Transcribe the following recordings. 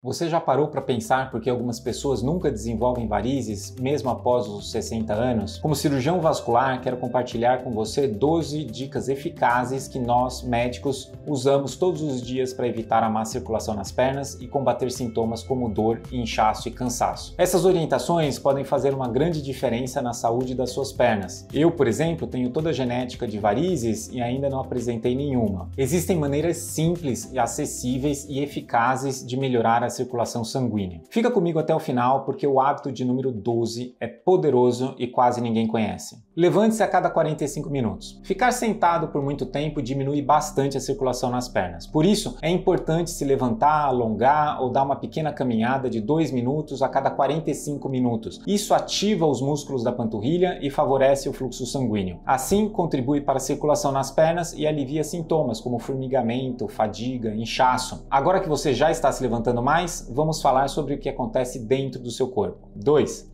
Você já parou para pensar por que algumas pessoas nunca desenvolvem varizes, mesmo após os 60 anos? Como cirurgião vascular, quero compartilhar com você 12 dicas eficazes que nós, médicos, usamos todos os dias para evitar a má circulação nas pernas e combater sintomas como dor, inchaço e cansaço. Essas orientações podem fazer uma grande diferença na saúde das suas pernas. Eu, por exemplo, tenho toda a genética de varizes e ainda não apresentei nenhuma. Existem maneiras simples, acessíveis e eficazes de melhorar a a circulação sanguínea. Fica comigo até o final porque o hábito de número 12 é poderoso e quase ninguém conhece. Levante-se a cada 45 minutos. Ficar sentado por muito tempo diminui bastante a circulação nas pernas. Por isso, é importante se levantar, alongar ou dar uma pequena caminhada de 2 minutos a cada 45 minutos. Isso ativa os músculos da panturrilha e favorece o fluxo sanguíneo. Assim, contribui para a circulação nas pernas e alivia sintomas como formigamento, fadiga, inchaço. Agora que você já está se levantando mais, mais, vamos falar sobre o que acontece dentro do seu corpo. 2.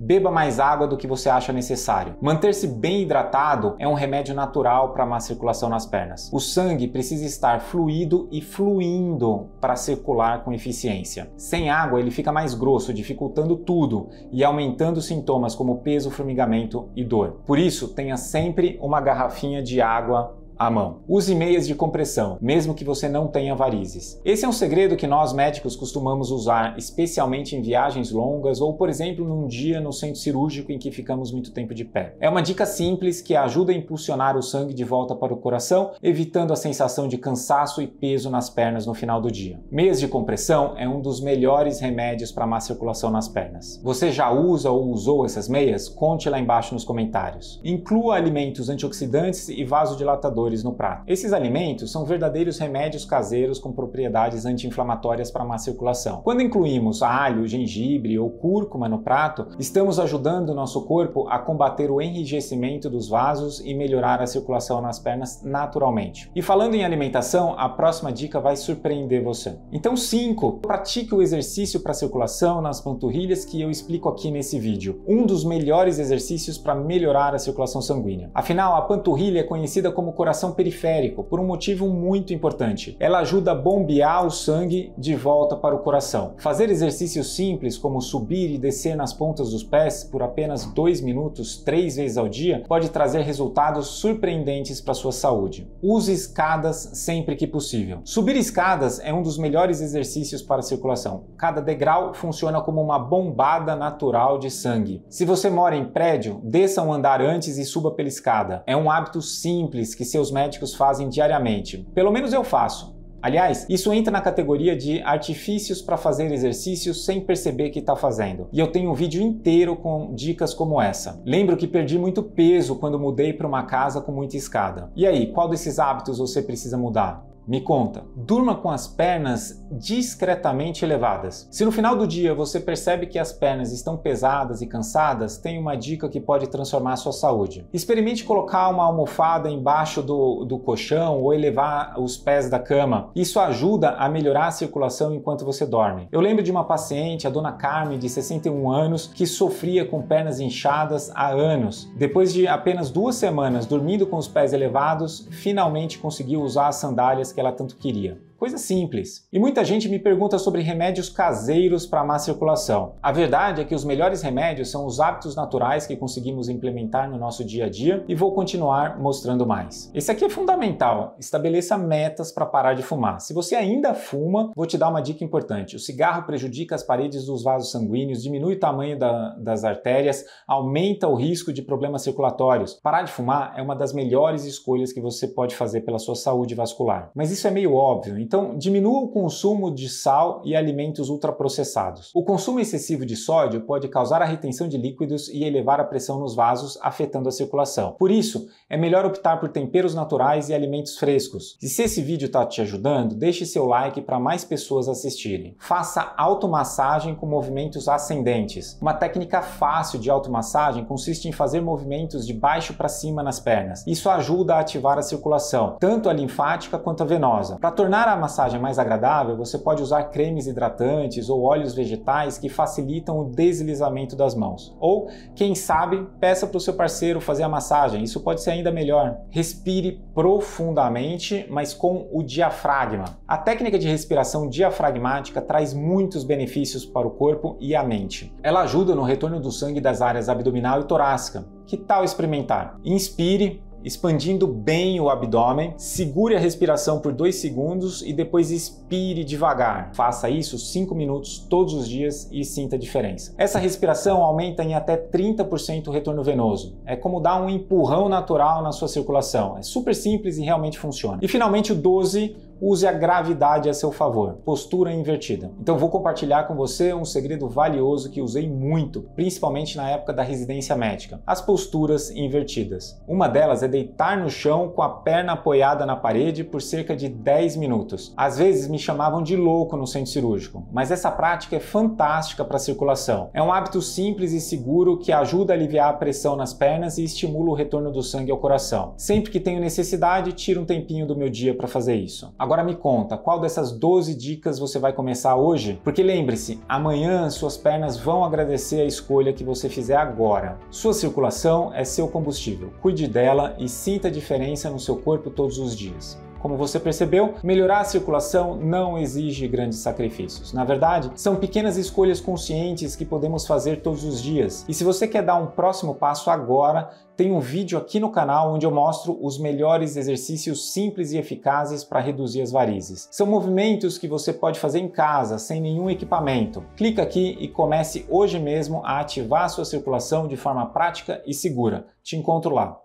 Beba mais água do que você acha necessário. Manter-se bem hidratado é um remédio natural para má circulação nas pernas. O sangue precisa estar fluido e fluindo para circular com eficiência. Sem água, ele fica mais grosso, dificultando tudo e aumentando sintomas como peso, formigamento e dor. Por isso, tenha sempre uma garrafinha de água à mão. Use meias de compressão, mesmo que você não tenha varizes. Esse é um segredo que nós médicos costumamos usar, especialmente em viagens longas ou, por exemplo, num dia no centro cirúrgico em que ficamos muito tempo de pé. É uma dica simples que ajuda a impulsionar o sangue de volta para o coração, evitando a sensação de cansaço e peso nas pernas no final do dia. Meias de compressão é um dos melhores remédios para má circulação nas pernas. Você já usa ou usou essas meias? Conte lá embaixo nos comentários. Inclua alimentos antioxidantes e vasodilatadores no prato. Esses alimentos são verdadeiros remédios caseiros com propriedades anti-inflamatórias para má circulação. Quando incluímos alho, gengibre ou cúrcuma no prato, estamos ajudando o nosso corpo a combater o enrijecimento dos vasos e melhorar a circulação nas pernas naturalmente. E falando em alimentação, a próxima dica vai surpreender você. Então 5. Pratique o exercício para circulação nas panturrilhas que eu explico aqui nesse vídeo. Um dos melhores exercícios para melhorar a circulação sanguínea. Afinal, a panturrilha é conhecida como coração periférico por um motivo muito importante. Ela ajuda a bombear o sangue de volta para o coração. Fazer exercícios simples, como subir e descer nas pontas dos pés por apenas 2 minutos, 3 vezes ao dia, pode trazer resultados surpreendentes para sua saúde. Use escadas sempre que possível. Subir escadas é um dos melhores exercícios para a circulação. Cada degrau funciona como uma bombada natural de sangue. Se você mora em prédio, desça um andar antes e suba pela escada. É um hábito simples que seus os médicos fazem diariamente. Pelo menos eu faço. Aliás, isso entra na categoria de artifícios para fazer exercícios sem perceber que está fazendo. E eu tenho um vídeo inteiro com dicas como essa. Lembro que perdi muito peso quando mudei para uma casa com muita escada. E aí, qual desses hábitos você precisa mudar? Me conta, durma com as pernas discretamente elevadas. Se no final do dia você percebe que as pernas estão pesadas e cansadas, tem uma dica que pode transformar sua saúde. Experimente colocar uma almofada embaixo do, do colchão ou elevar os pés da cama. Isso ajuda a melhorar a circulação enquanto você dorme. Eu lembro de uma paciente, a dona Carmen, de 61 anos, que sofria com pernas inchadas há anos. Depois de apenas duas semanas dormindo com os pés elevados, finalmente conseguiu usar as sandálias que ela tanto queria. Coisa simples. E muita gente me pergunta sobre remédios caseiros para má circulação. A verdade é que os melhores remédios são os hábitos naturais que conseguimos implementar no nosso dia a dia e vou continuar mostrando mais. Esse aqui é fundamental. Estabeleça metas para parar de fumar. Se você ainda fuma, vou te dar uma dica importante. O cigarro prejudica as paredes dos vasos sanguíneos, diminui o tamanho da, das artérias, aumenta o risco de problemas circulatórios. Parar de fumar é uma das melhores escolhas que você pode fazer pela sua saúde vascular. Mas isso é meio óbvio então, diminua o consumo de sal e alimentos ultraprocessados. O consumo excessivo de sódio pode causar a retenção de líquidos e elevar a pressão nos vasos, afetando a circulação. Por isso, é melhor optar por temperos naturais e alimentos frescos. E se esse vídeo está te ajudando, deixe seu like para mais pessoas assistirem. Faça automassagem com movimentos ascendentes. Uma técnica fácil de automassagem consiste em fazer movimentos de baixo para cima nas pernas. Isso ajuda a ativar a circulação, tanto a linfática quanto a venosa. Para tornar a massagem mais agradável, você pode usar cremes hidratantes ou óleos vegetais que facilitam o deslizamento das mãos. Ou, quem sabe, peça para o seu parceiro fazer a massagem, isso pode ser ainda melhor. Respire profundamente, mas com o diafragma. A técnica de respiração diafragmática traz muitos benefícios para o corpo e a mente. Ela ajuda no retorno do sangue das áreas abdominal e torácica. Que tal experimentar? Inspire Expandindo bem o abdômen, segure a respiração por 2 segundos e depois expire devagar. Faça isso 5 minutos todos os dias e sinta a diferença. Essa respiração aumenta em até 30% o retorno venoso. É como dar um empurrão natural na sua circulação. É super simples e realmente funciona. E finalmente o 12 use a gravidade a seu favor. Postura invertida. Então vou compartilhar com você um segredo valioso que usei muito, principalmente na época da residência médica. As posturas invertidas. Uma delas é deitar no chão com a perna apoiada na parede por cerca de 10 minutos. Às vezes me chamavam de louco no centro cirúrgico, mas essa prática é fantástica para a circulação. É um hábito simples e seguro que ajuda a aliviar a pressão nas pernas e estimula o retorno do sangue ao coração. Sempre que tenho necessidade, tiro um tempinho do meu dia para fazer isso. Agora me conta, qual dessas 12 dicas você vai começar hoje? Porque lembre-se, amanhã suas pernas vão agradecer a escolha que você fizer agora. Sua circulação é seu combustível. Cuide dela e sinta a diferença no seu corpo todos os dias. Como você percebeu, melhorar a circulação não exige grandes sacrifícios. Na verdade, são pequenas escolhas conscientes que podemos fazer todos os dias. E se você quer dar um próximo passo agora, tem um vídeo aqui no canal onde eu mostro os melhores exercícios simples e eficazes para reduzir as varizes. São movimentos que você pode fazer em casa, sem nenhum equipamento. Clica aqui e comece hoje mesmo a ativar sua circulação de forma prática e segura. Te encontro lá.